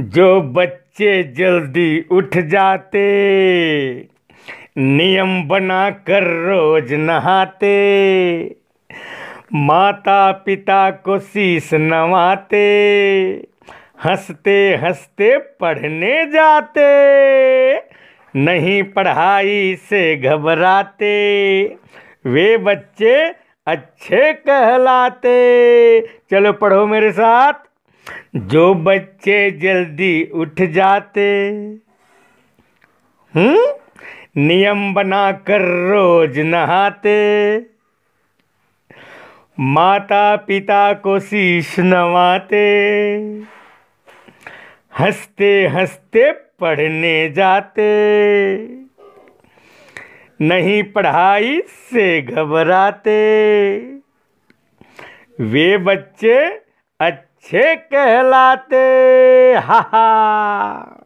जो बच्चे जल्दी उठ जाते नियम बना कर रोज नहाते माता पिता को शीस नवाते हंसते हंसते पढ़ने जाते नहीं पढ़ाई से घबराते वे बच्चे अच्छे कहलाते चलो पढ़ो मेरे साथ जो बच्चे जल्दी उठ जाते हम्म नियम बनाकर रोज नहाते माता पिता को शीश नवाते हंसते हंसते पढ़ने जाते नहीं पढ़ाई से घबराते वे बच्चे अच्छे अच्छे कहलाते हा हा